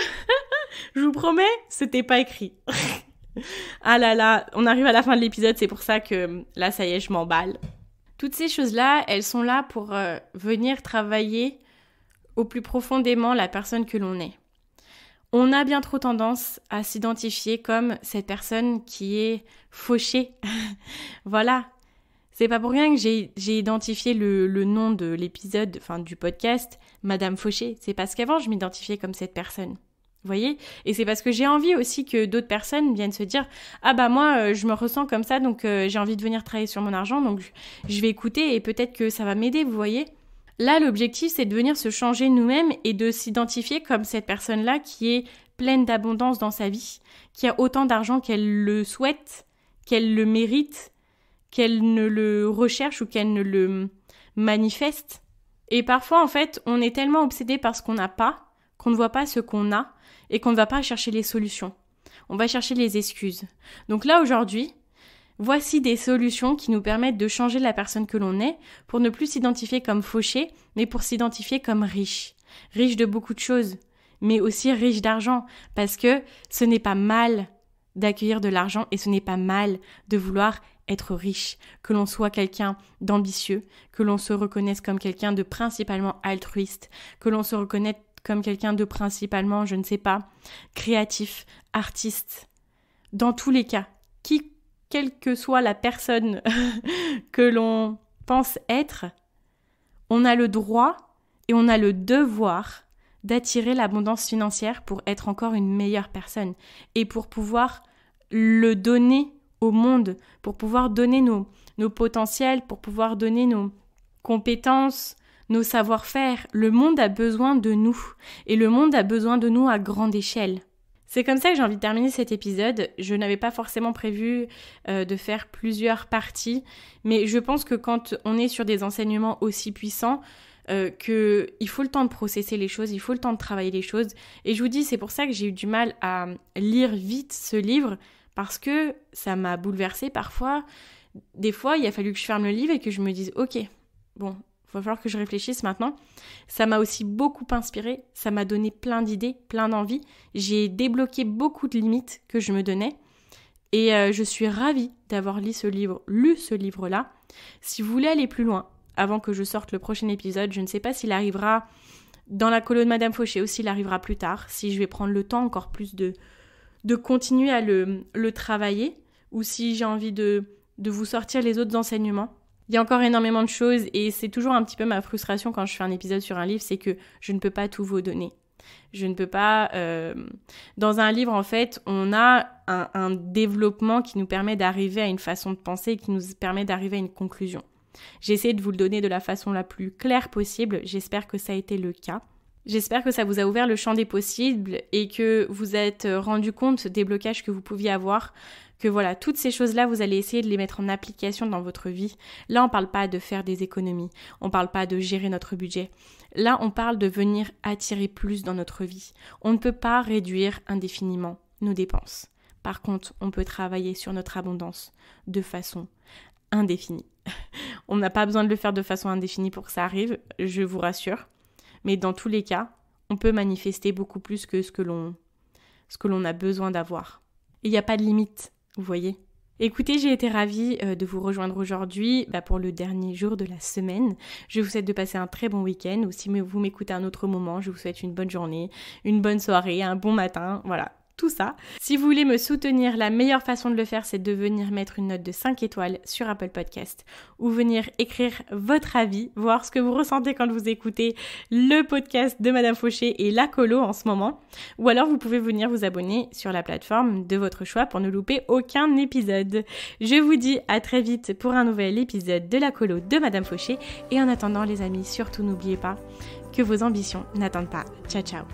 Je vous promets, c'était pas écrit. ah là là, on arrive à la fin de l'épisode, c'est pour ça que là, ça y est, je m'emballe. Toutes ces choses-là, elles sont là pour euh, venir travailler au plus profondément la personne que l'on est on a bien trop tendance à s'identifier comme cette personne qui est fauchée. voilà. C'est pas pour rien que j'ai identifié le, nom de l'épisode, enfin du podcast, Madame Fauchée. C'est parce qu'avant, je m'identifiais comme cette personne. Vous voyez Et c'est parce que j'ai envie aussi que d'autres personnes viennent se dire Ah bah moi, euh, je me ressens comme ça, donc euh, j'ai envie de venir travailler sur mon argent, donc je vais écouter et peut-être que ça va m'aider, vous voyez Là, l'objectif, c'est de venir se changer nous-mêmes et de s'identifier comme cette personne-là qui est pleine d'abondance dans sa vie, qui a autant d'argent qu'elle le souhaite, qu'elle le mérite, qu'elle ne le recherche ou qu'elle ne le manifeste. Et parfois, en fait, on est tellement obsédé par ce qu'on n'a pas, qu'on ne voit pas ce qu'on a et qu'on ne va pas chercher les solutions. On va chercher les excuses. Donc là, aujourd'hui, Voici des solutions qui nous permettent de changer la personne que l'on est pour ne plus s'identifier comme fauché, mais pour s'identifier comme riche. Riche de beaucoup de choses, mais aussi riche d'argent, parce que ce n'est pas mal d'accueillir de l'argent et ce n'est pas mal de vouloir être riche, que l'on soit quelqu'un d'ambitieux, que l'on se reconnaisse comme quelqu'un de principalement altruiste, que l'on se reconnaisse comme quelqu'un de principalement, je ne sais pas, créatif, artiste. Dans tous les cas, qui quelle que soit la personne que l'on pense être, on a le droit et on a le devoir d'attirer l'abondance financière pour être encore une meilleure personne et pour pouvoir le donner au monde, pour pouvoir donner nos, nos potentiels, pour pouvoir donner nos compétences, nos savoir-faire. Le monde a besoin de nous et le monde a besoin de nous à grande échelle. C'est comme ça que j'ai envie de terminer cet épisode. Je n'avais pas forcément prévu euh, de faire plusieurs parties, mais je pense que quand on est sur des enseignements aussi puissants, euh, que qu'il faut le temps de processer les choses, il faut le temps de travailler les choses. Et je vous dis, c'est pour ça que j'ai eu du mal à lire vite ce livre, parce que ça m'a bouleversée parfois. Des fois, il a fallu que je ferme le livre et que je me dise, ok, bon, il va falloir que je réfléchisse maintenant. Ça m'a aussi beaucoup inspiré, ça m'a donné plein d'idées, plein d'envies. J'ai débloqué beaucoup de limites que je me donnais. Et euh, je suis ravie d'avoir lu ce livre, lu ce livre-là. Si vous voulez aller plus loin, avant que je sorte le prochain épisode, je ne sais pas s'il arrivera dans la colonne Madame Fauché ou s'il arrivera plus tard, si je vais prendre le temps encore plus de, de continuer à le, le travailler, ou si j'ai envie de, de vous sortir les autres enseignements. Il y a encore énormément de choses et c'est toujours un petit peu ma frustration quand je fais un épisode sur un livre, c'est que je ne peux pas tout vous donner. Je ne peux pas... Euh, dans un livre, en fait, on a un, développement qui nous permet d'arriver à une façon de penser, qui nous permet d'arriver à une conclusion. J'essaie de vous le donner de la façon la plus claire possible, j'espère que ça a été le cas. J'espère que ça vous a ouvert le champ des possibles et que vous êtes rendu compte des blocages que vous pouviez avoir que voilà, toutes ces choses-là, vous allez essayer de les mettre en application dans votre vie. Là, on ne parle pas de faire des économies, on ne parle pas de gérer notre budget. Là, on parle de venir attirer plus dans notre vie. On ne peut pas réduire indéfiniment nos dépenses. Par contre, on peut travailler sur notre abondance de façon indéfinie. on n'a pas besoin de le faire de façon indéfinie pour que ça arrive, je vous rassure. Mais dans tous les cas, on peut manifester beaucoup plus que ce que l'on ce que l'on a besoin d'avoir. Il n'y a pas de limite vous voyez. Écoutez, j'ai été ravie euh, de vous rejoindre aujourd'hui bah, pour le dernier jour de la semaine. Je vous souhaite de passer un très bon week-end ou si vous m'écoutez à un autre moment, je vous souhaite une bonne journée, une bonne soirée, un bon matin. Voilà, tout ça. Si vous voulez me soutenir, la meilleure façon de le faire, c'est de venir mettre une note de 5 étoiles sur Apple Podcast ou venir écrire votre avis, voir ce que vous ressentez quand vous écoutez le podcast de Madame Fauché et la colo en ce moment. Ou alors vous pouvez venir vous abonner sur la plateforme de votre choix pour ne louper aucun épisode. Je vous dis à très vite pour un nouvel épisode de la colo de Madame Fauché. Et en attendant les amis, surtout n'oubliez pas que vos ambitions n'attendent pas. Ciao ciao